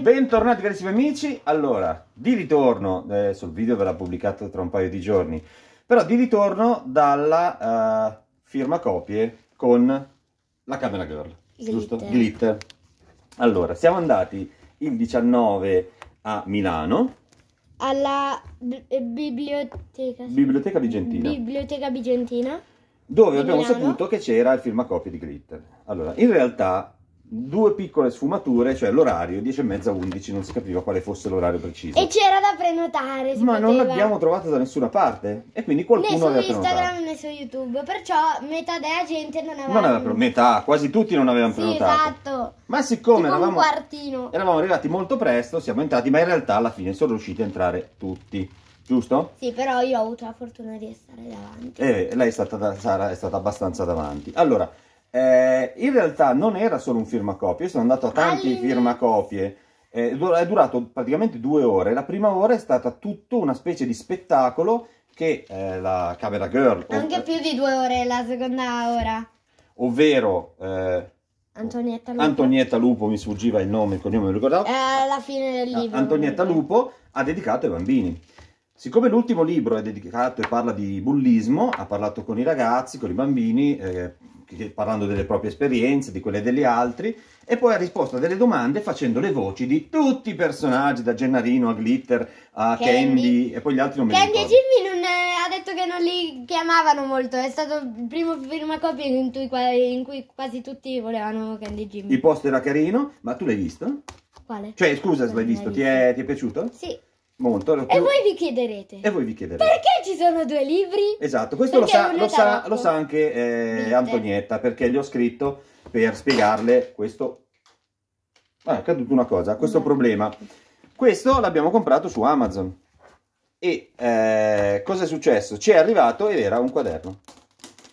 Bentornati carissimi amici, allora, di ritorno, adesso il video verrà pubblicato tra un paio di giorni, però di ritorno dalla uh, firma copie con la Camera Girl, Glitter. giusto? Glitter. Allora, siamo andati il 19 a Milano. Alla eh, biblioteca... Biblioteca Bigentina. Biblioteca Bigentina. Dove abbiamo Milano. saputo che c'era il firmacopie di Glitter. Allora, in realtà due piccole sfumature, cioè l'orario 10 e mezza 11, non si capiva quale fosse l'orario preciso. E c'era da prenotare, Ma poteva. non l'abbiamo trovato da nessuna parte e quindi qualcuno aveva prenotato. Né su Instagram prenotato. né su YouTube, perciò metà della gente non aveva. Non aveva prenotato, metà, quasi tutti non avevano sì, prenotato. Esatto. Ma siccome eravamo, eravamo arrivati molto presto, siamo entrati, ma in realtà alla fine sono riusciti a entrare tutti giusto? Sì, però io ho avuto la fortuna di stare davanti. E eh, lei è stata, Sara è stata abbastanza davanti. Allora, eh, in realtà non era solo un firmacopie, sono andato a tanti firmacopie, eh, è durato praticamente due ore. La prima ora è stata tutto una specie di spettacolo che eh, la Camera Girl... Anche più di due ore la seconda ora. Ovvero... Eh, Antonietta Lupo. Antonietta Lupo. mi sfuggiva il nome, il cognome, mi ricordavo. Eh, alla fine del ah, libro. Antonietta Lupo ha dedicato ai bambini. Siccome l'ultimo libro è dedicato e parla di bullismo, ha parlato con i ragazzi, con i bambini, eh, parlando delle proprie esperienze, di quelle degli altri, e poi ha risposto a delle domande facendo le voci di tutti i personaggi, da Gennarino a Glitter a Candy, Candy e poi gli altri non Candy mi ricordo. Candy e Jimmy non, eh, ha detto che non li chiamavano molto, è stato il primo film a coppia in, in cui, quasi tutti volevano Candy e Jimmy. Il posto era carino, ma tu l'hai visto? Quale? Cioè, scusa, se l'hai visto, visto. Ti, è, ti è piaciuto? Sì. Molto, E voi vi chiederete. E voi vi chiederete. Perché ci sono due libri? Esatto, questo lo sa, lo, sa, lo sa, anche eh, Antonietta, perché gli ho scritto per spiegarle questo... Ah, è caduto una cosa, questo no. Mm. problema. Questo l'abbiamo comprato su Amazon. E eh, cosa è successo? Ci è arrivato ed era un quaderno.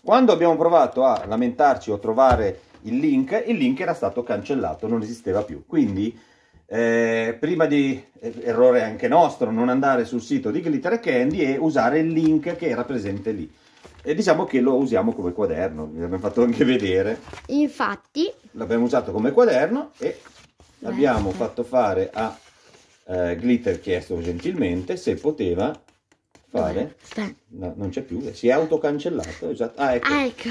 Quando abbiamo provato a lamentarci o trovare il link, il link era stato cancellato, non esisteva più. Quindi eh, prima di, eh, errore anche nostro, non andare sul sito di Glitter Candy e usare il link che era presente lì. E diciamo che lo usiamo come quaderno, vi abbiamo fatto anche vedere. Infatti. L'abbiamo usato come quaderno e Beh, abbiamo fatto fare a eh, Glitter, chiesto gentilmente, se poteva fare... No, non c'è più, si è autocancellato. Esatto. Ah, ecco. ah, ecco.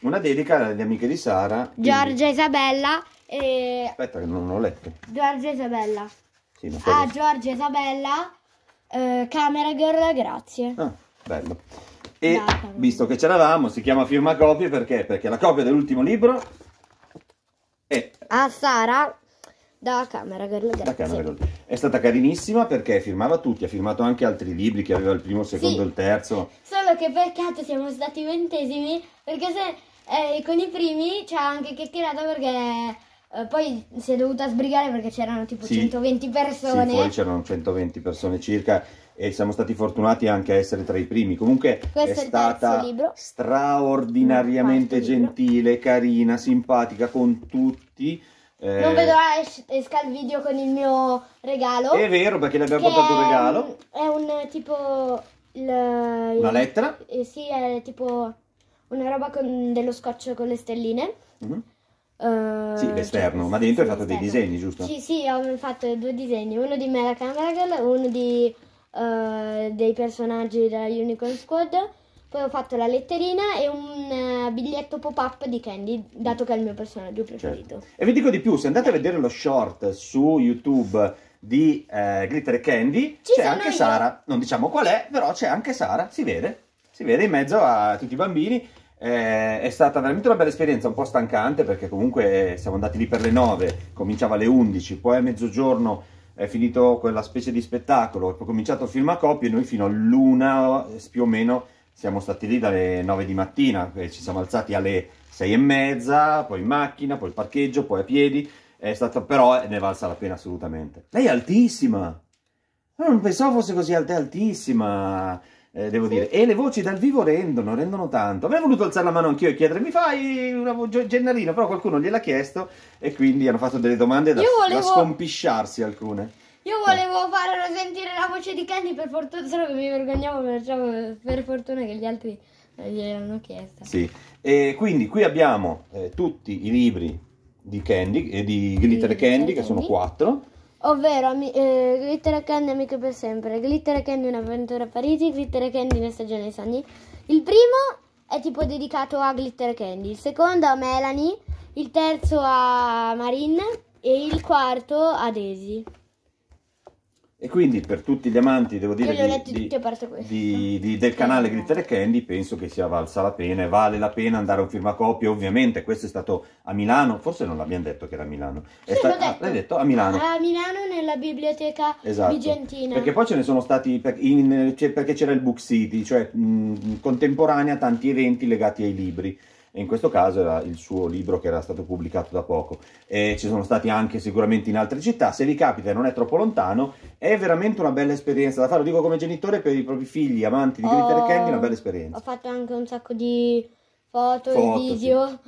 Una dedica alle amiche di Sara. Giorgia quindi... Isabella e... Aspetta che non l'ho letto. Giorgia Isabella. Sì, ma ah, Giorgia Isabella, eh, Camera Girl, grazie. Ah, bello. E Dai, visto che c'eravamo, si chiama firma copie perché? Perché la copia dell'ultimo libro è... A Sara da Camera Girl, grazie. Da Camera Girl. È stata carinissima perché firmava tutti, ha firmato anche altri libri che aveva il primo, il secondo, sì. il terzo. Solo che peccato siamo stati ventesimi perché se... Eh, con i primi ci ha anche chiacchierato perché eh, poi si è dovuta sbrigare perché c'erano tipo sì, 120 persone. Sì, fuori c'erano 120 persone circa e siamo stati fortunati anche a essere tra i primi. Comunque Questo è, è stata straordinariamente gentile, carina, simpatica con tutti. Eh, non vedo l'ora esca il video con il mio regalo. È vero, perché le abbiamo portato un regalo. È un tipo... Il, Una lettera? Eh, sì, è tipo una roba con dello scotch con le stelline. Mm -hmm sì, eh, l'esterno, cioè, ma dentro sì, hai fatto dei disegni, giusto? Sì, sì, ho fatto due disegni, uno di Mera Cameragirl e uno di, uh, dei personaggi della Unicorn Squad. Poi ho fatto la letterina e un uh, biglietto pop-up di Candy, dato che è il mio personaggio certo. preferito. Certo. E vi dico di più, se andate a vedere lo short su YouTube di eh, Glitter Candy, Ci c'è anche io. Sara. Non diciamo qual è, però c'è anche Sara, si vede. Si vede in mezzo a tutti i bambini eh, è stata veramente una bella esperienza, un po' stancante perché comunque eh, siamo andati lì per le 9, cominciava alle 11, poi a mezzogiorno è finito quella specie di spettacolo, è cominciato il film a coppie e noi fino all'una eh, più o meno siamo stati lì dalle 9 di mattina, eh, ci siamo alzati alle 6 e mezza, poi in macchina, poi il parcheggio, poi a piedi, è stata però ne è valsa la pena assolutamente. Lei è altissima! Non pensavo fosse così alta, altissima! eh, devo sì. dire. E le voci dal vivo rendono, rendono tanto. Avrei voluto alzare la mano anch'io e chiedere, mi fai una voce Gennarino? Però qualcuno gliel'ha chiesto e quindi hanno fatto delle domande da, volevo... da scompisciarsi alcune. Io eh. volevo eh. far sentire la voce di Candy, per fortuna, solo che mi vergognavo, perciò diciamo, per fortuna che gli altri eh, gliel'hanno chiesta. Sì, e quindi qui abbiamo eh, tutti i libri di Candy e eh, di Glitter Candy, Candy, che sono quattro ovvero ami- eh, Glitter Candy Amiche per sempre, Glitter Candy Un'avventura a Parigi, Glitter Candy Una stagione dei sogni. Il primo è tipo dedicato a Glitter Candy, il secondo a Melanie, il terzo a Marine. e il quarto a Daisy. E quindi per tutti gli amanti, devo dire, di, di, di, del canale Glitter e Candy, penso che sia valsa la pena vale la pena andare a un firmacopia. Ovviamente questo è stato a Milano, forse non l'abbiamo detto che era a Milano. Sì, sta... detto. Ah, l'hai detto? A Milano. A Milano nella biblioteca esatto. vigentina. Perché poi ce ne sono stati, per... in... perché c'era il Book City, cioè mh, contemporanea tanti eventi legati ai libri e in questo caso era il suo libro che era stato pubblicato da poco. E ci sono stati anche sicuramente in altre città, se vi capita e non è troppo lontano, è veramente una bella esperienza da fare, lo dico come genitore per i propri figli, amanti di oh, Glitter Candy, una bella esperienza. Ho fatto anche un sacco di foto, foto e video. Sì.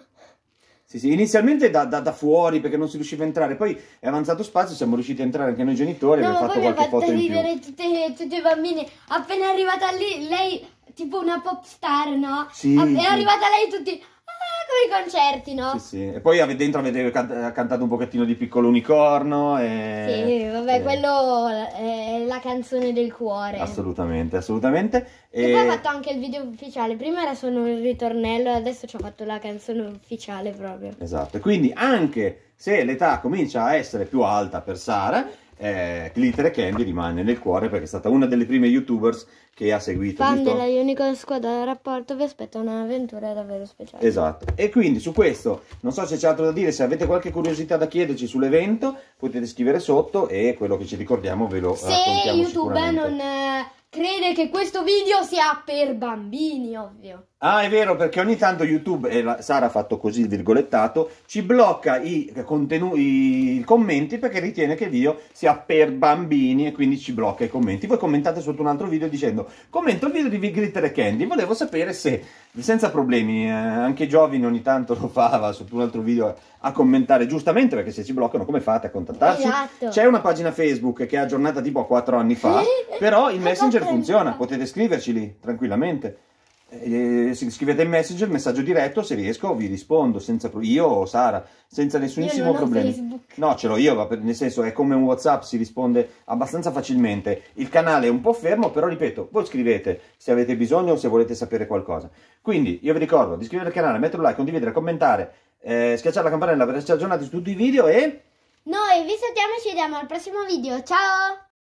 Sì, sì, inizialmente da, da, da, fuori perché non si riusciva a entrare, poi è avanzato spazio, siamo riusciti a entrare anche noi genitori, no, abbiamo fatto qualche fatto foto in più. Tutte, tutti i bambini, appena è arrivata lì, lei tipo una pop star, no? Sì, è arrivata lei tutti come i concerti, no? Sì, sì. E poi dentro avete cantato un pochettino di Piccolo Unicorno. E... Sì, vabbè, e... quello eh, è la canzone del cuore. Assolutamente, assolutamente. E, e poi ho fatto anche il video ufficiale. Prima era solo il ritornello, adesso ci ho fatto la canzone ufficiale proprio. Esatto. Quindi anche se l'età comincia a essere più alta per Sara eh, Glitter Candy rimane nel cuore perché è stata una delle prime youtubers che ha seguito fan della Unicorn Squadra del rapporto vi aspetta un'avventura davvero speciale esatto e quindi su questo non so se c'è altro da dire se avete qualche curiosità da chiederci sull'evento potete scrivere sotto e quello che ci ricordiamo ve lo eh, se raccontiamo youtube non eh, crede che questo video sia per bambini, ovvio. Ah, è vero, perché ogni tanto YouTube, e la, Sara ha fatto così il virgolettato, ci blocca i, contenuti, i commenti perché ritiene che il video sia per bambini e quindi ci blocca i commenti. Voi commentate sotto un altro video dicendo, commento il video di Big e Candy, volevo sapere se senza problemi, eh, anche Giovin ogni tanto lo fa, va sotto un altro video a commentare, giustamente perché se ci bloccano come fate a contattarci? Esatto. C'è una pagina Facebook che è aggiornata tipo a 4 anni fa, però il messenger funziona, potete scriverci lì tranquillamente scrivete in messenger, messaggio diretto, se riesco vi rispondo, senza io o Sara, senza nessunissimo problema. Facebook. No, ce l'ho io, nel senso è come un Whatsapp, si risponde abbastanza facilmente. Il canale è un po' fermo, però ripeto, voi scrivete se avete bisogno o se volete sapere qualcosa. Quindi io vi ricordo di iscrivervi al canale, mettere like, condividere, commentare, eh, schiacciare la campanella per essere aggiornati su tutti i video e... Noi vi salutiamo e ci vediamo al prossimo video, ciao!